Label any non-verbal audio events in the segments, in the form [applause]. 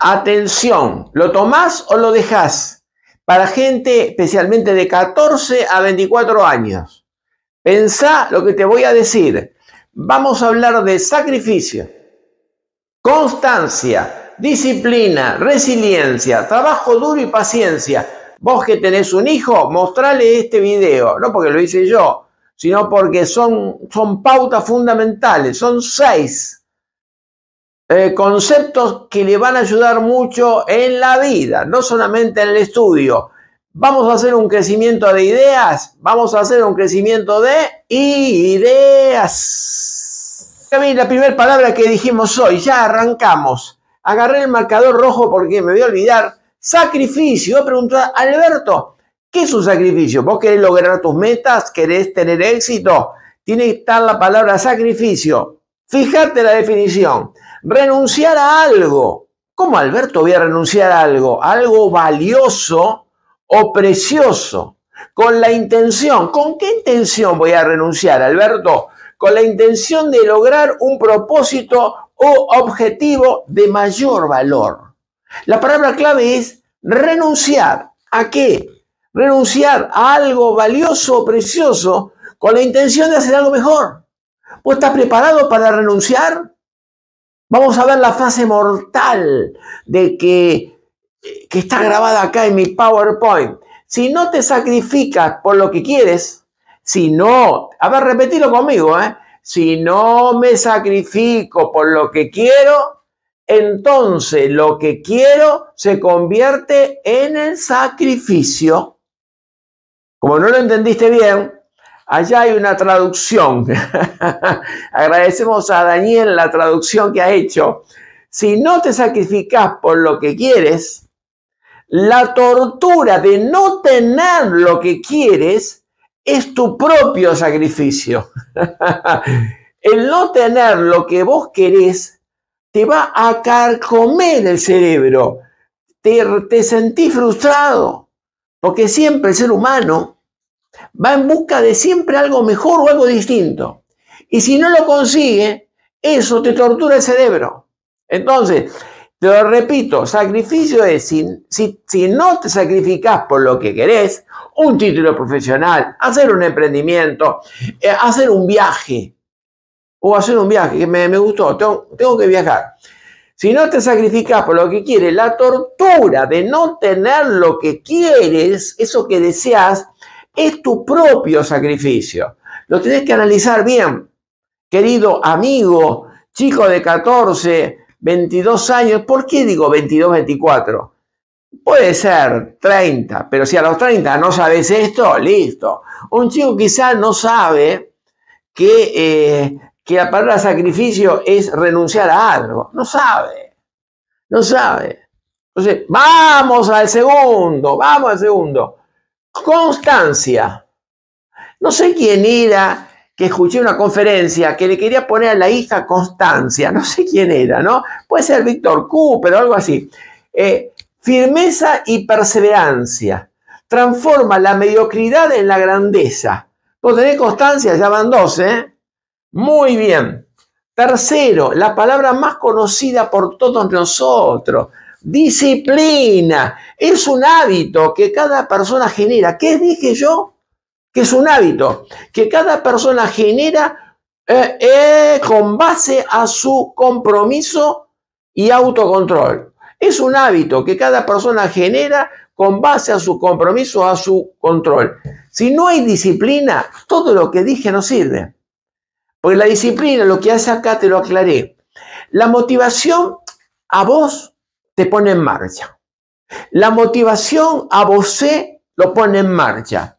Atención, ¿lo tomás o lo dejás? Para gente especialmente de 14 a 24 años. Pensá lo que te voy a decir. Vamos a hablar de sacrificio, constancia, disciplina, resiliencia, trabajo duro y paciencia. Vos que tenés un hijo, mostrale este video, no porque lo hice yo, sino porque son, son pautas fundamentales, son seis eh, conceptos que le van a ayudar mucho en la vida, no solamente en el estudio. Vamos a hacer un crecimiento de ideas, vamos a hacer un crecimiento de ideas. La primera palabra que dijimos hoy, ya arrancamos. Agarré el marcador rojo porque me voy a olvidar. Sacrificio, Preguntó Alberto, ¿qué es un sacrificio? ¿Vos querés lograr tus metas? ¿Querés tener éxito? Tiene que estar la palabra sacrificio. Fíjate la definición renunciar a algo. ¿Cómo Alberto voy a renunciar a algo? algo valioso o precioso. Con la intención. ¿Con qué intención voy a renunciar, Alberto? Con la intención de lograr un propósito o objetivo de mayor valor. La palabra clave es renunciar. ¿A qué? Renunciar a algo valioso o precioso con la intención de hacer algo mejor. ¿Vos estás preparado para renunciar? Vamos a ver la fase mortal de que, está grabada acá en mi PowerPoint. Si no te sacrificas por lo que quieres, si no, a ver, conmigo, ¿eh? si no me sacrifico por lo que quiero, entonces lo que quiero se convierte en el sacrificio. Como no lo entendiste bien, Allá hay una traducción. [laughs] Agradecemos a Daniel la traducción que ha hecho. Si no te sacrificas por lo que quieres, la tortura de no tener lo que quieres es tu propio sacrificio. [laughs] el no tener lo que vos querés te va a carcomer el cerebro. Te, te sentís frustrado. Porque siempre el ser humano va en busca de siempre algo mejor o algo distinto. Y si no lo consigue, eso te tortura el cerebro. Entonces, te lo repito, sacrificio es si, si, no te sacrificas por lo que querés, un título profesional, hacer un emprendimiento, eh, hacer un viaje, o hacer un viaje que me, gustó, tengo, tengo, que viajar. Si no te sacrificas por lo que quieres, la tortura de no tener lo que quieres, eso que deseas, es tu propio sacrificio. Lo tenés que analizar bien. Querido amigo, chico de 14, 22 años, ¿por qué digo 22, 24? Puede ser 30, pero si a los 30 no sabes esto, listo. Un chico quizá no sabe que, eh, que la palabra sacrificio es renunciar a algo. No sabe, no sabe. Entonces, vamos al segundo, vamos al segundo. Constancia. No sé quién era que escuché una conferencia que le quería poner a la hija Constancia, no sé quién era, ¿no? Puede ser Víctor Cooper o algo así. Eh, firmeza y perseverancia. Transforma la mediocridad en la grandeza. Vos tenés constancia, ya van dos, ¿eh? Muy bien. Tercero, la palabra más conocida por todos nosotros. Disciplina es un hábito que cada persona genera. ¿Qué dije yo? Que es un hábito que cada persona genera eh, eh, con base a su compromiso y autocontrol. Es un hábito que cada persona genera con base a su compromiso, a su control. Si no hay disciplina, todo lo que dije no sirve. Porque la disciplina, lo que hace acá, te lo aclaré. La motivación a vos te pone en marcha. La motivación a vos lo pone en marcha,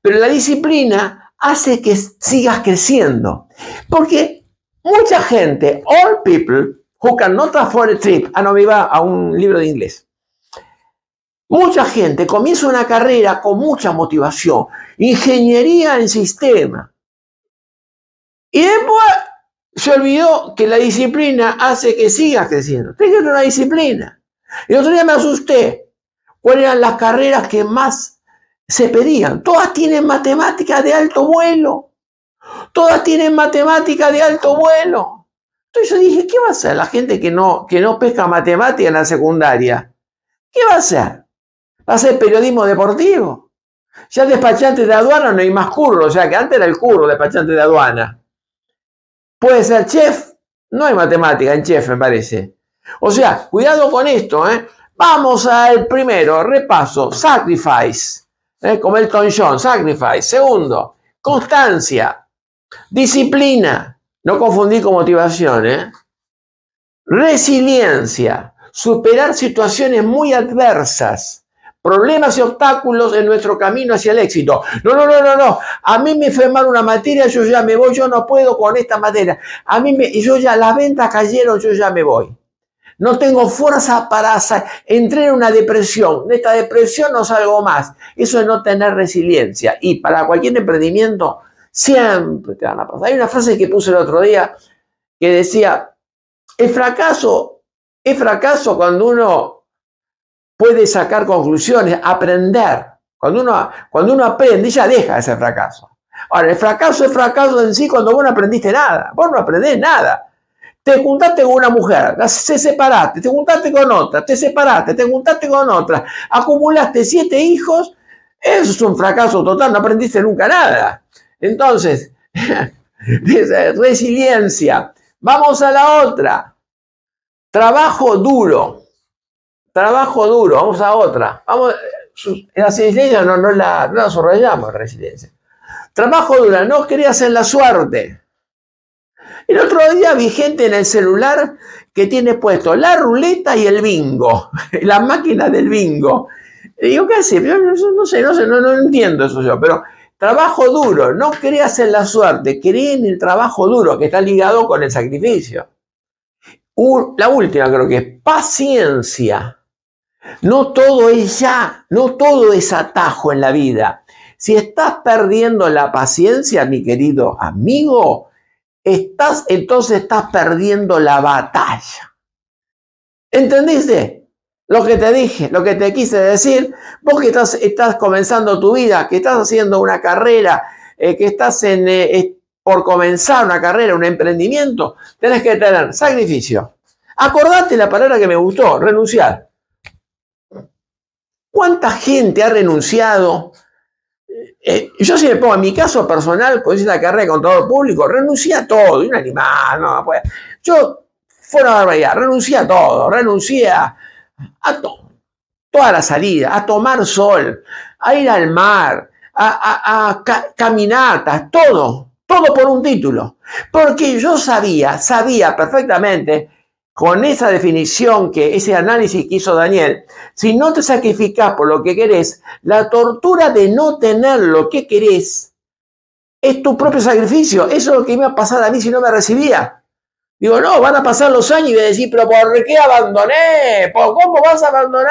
pero la disciplina hace que sigas creciendo, porque mucha gente, all people who cannot afford a trip, ah no, me iba a un libro de inglés. Mucha gente comienza una carrera con mucha motivación, ingeniería en sistema, y después se olvidó que la disciplina hace que sigas creciendo. Tengo una disciplina. El otro día me asusté. ¿Cuáles eran las carreras que más se pedían? Todas tienen matemáticas de alto vuelo. Todas tienen matemáticas de alto vuelo. Entonces yo dije, ¿qué va a hacer la gente que no, que no pesca matemática en la secundaria? ¿Qué va a hacer? ¿Va a ser periodismo deportivo? Ya despachante de aduana no hay más curro, o sea que antes era el curro despachante de aduana. Puede ser chef. No hay matemática en chef, me parece. O sea, cuidado con esto, ¿eh? Vamos al primero, repaso, sacrifice, ¿eh? como el John, sacrifice. Segundo, constancia, disciplina, no confundir con motivación, ¿eh? resiliencia, superar situaciones muy adversas, problemas y obstáculos en nuestro camino hacia el éxito. No, no, no, no, no. A mí me fue mal una materia, yo ya me voy, yo no puedo con esta materia. A mí me, yo ya, las ventas cayeron, yo ya me voy. No tengo fuerza para entrar en una depresión. De esta depresión no salgo más. Eso es no tener resiliencia. Y para cualquier emprendimiento siempre te van a pasar. Hay una frase que puse el otro día que decía, el fracaso, es fracaso cuando uno puede sacar conclusiones, aprender. Cuando uno, cuando uno aprende, ya deja ese fracaso. Ahora, el fracaso es fracaso en sí cuando vos no aprendiste nada. Vos no aprendés nada. Te juntaste con una mujer, se separaste, te juntaste con otra, te separaste, te juntaste con otra, acumulaste siete hijos, eso es un fracaso total, no aprendiste nunca nada. Entonces, [laughs] resiliencia, vamos a la otra. Trabajo duro. Trabajo duro, vamos a otra. Vamos, la no, la, no la subrayamos, Trabajo duro, no creas en la suerte. El otro día vi gente en el celular que tiene puesto la ruleta y el bingo, [laughs] la máquina del bingo. digo, ¿qué hace? no, sé, no sé, no, entiendo eso yo, pero trabajo duro, no creas en la suerte, cree en el trabajo duro que está ligado con el sacrificio. La última creo que es paciencia. No todo es ya, no todo es atajo en la vida. Si estás perdiendo la paciencia, mi querido amigo, estás, entonces estás perdiendo la batalla. ¿Entendiste? Lo que te dije, lo que te quise decir, vos que estás, estás comenzando tu vida, que estás haciendo una carrera, eh, que estás eh, por comenzar una carrera, un emprendimiento, tenés que tener sacrificio. Acordate la palabra que me gustó, renunciar. ¿Cuánta gente ha renunciado? Eh, eh, yo si me pongo a mi caso personal, pues con la carrera de contador público, renuncié a todo, y un animal, no, pues. Yo, fuera de barbaridad, renuncié a todo, renuncié a, a toda la salida, a tomar sol, a ir al mar, a, caminatas, todo, todo por un título. Porque yo sabía, sabía perfectamente con esa definición que ese análisis que hizo Daniel, si no te sacrificás por lo que querés, la tortura de no tener lo que querés es tu propio sacrificio. Eso es lo que me ha a pasar a mí si no me recibía. Digo, no, van a pasar los años y voy a decir, pero ¿por qué abandoné? ¿Por cómo vas a abandonar?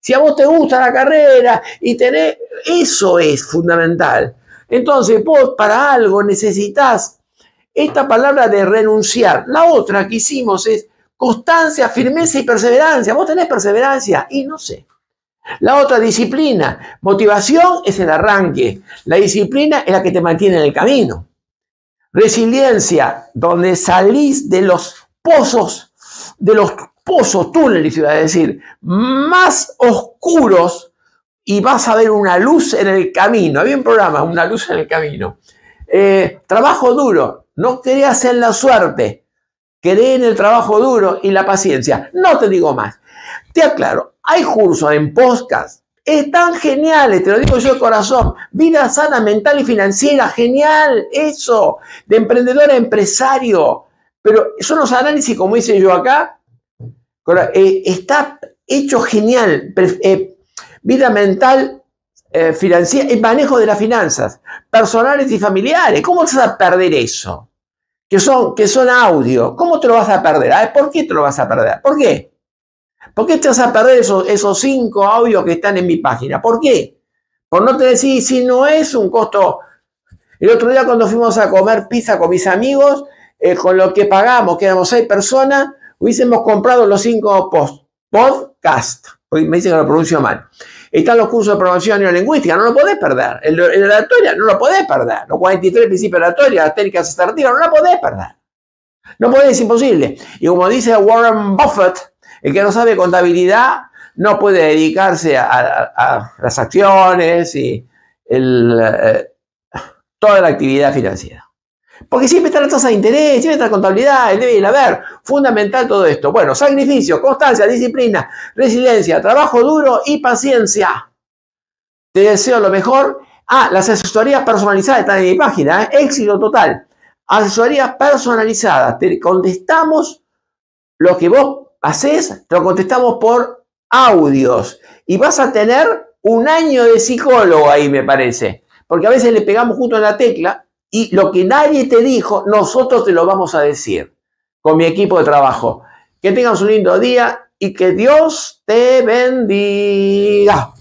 Si a vos te gusta la carrera y tenés, eso es fundamental. Entonces, vos para algo necesitas esta palabra de renunciar. La otra que hicimos es constancia, firmeza y perseverancia. Vos tenés perseverancia y no sé. La otra disciplina, motivación es el arranque. La disciplina es la que te mantiene en el camino. Resiliencia, donde salís de los pozos, de los pozos, túneles, iba a decir, más oscuros y vas a ver una luz en el camino. Había un programa, una luz en el camino. Eh, trabajo duro, no creas en la suerte, cree en el trabajo duro y la paciencia. No te digo más. Te aclaro, hay cursos en podcast. Están geniales, te lo digo yo de corazón. Vida sana, mental y financiera, genial, eso. De emprendedor a empresario. Pero son los análisis, como hice yo acá. Eh, está hecho genial. Eh, vida mental, eh, financiera, el manejo de las finanzas, personales y familiares. ¿Cómo vas a perder eso? que son, que son audio. ¿Cómo te lo vas a perder? ¿Por qué te lo vas a perder? ¿Por qué? ¿Por qué te vas a perder esos, esos cinco audios que están en mi página? ¿Por qué? Por no te decir, si no es un costo. El otro día cuando fuimos a comer pizza con mis amigos, eh, con lo que pagamos, que éramos seis personas, hubiésemos comprado los cinco podcasts. Hoy me dicen que lo pronuncio mal. Están los cursos de programación neolingüística, no lo podés perder. El, la oratoria, no lo podés perder. Los 43 principios de oratoria, las técnicas asertivas, no lo podés perder. No podés, es imposible. Y como dice Warren Buffett, el que no sabe contabilidad no puede dedicarse a, las acciones y eh, toda la actividad financiera. Porque siempre está la tasa de interés, siempre está la contabilidad, el débil ver. fundamental todo esto. Bueno, sacrificio, constancia, disciplina, resiliencia, trabajo duro y paciencia. Te deseo lo mejor. Ah, las asesorías personalizadas están en mi página, ¿eh? éxito total. Asesorías personalizadas, te contestamos lo que vos haces, te lo contestamos por audios y vas a tener un año de psicólogo ahí, me parece. Porque a veces le pegamos junto en la tecla y lo que nadie te dijo, nosotros te lo vamos a decir con mi equipo de trabajo. Que tengas un lindo día y que Dios te bendiga.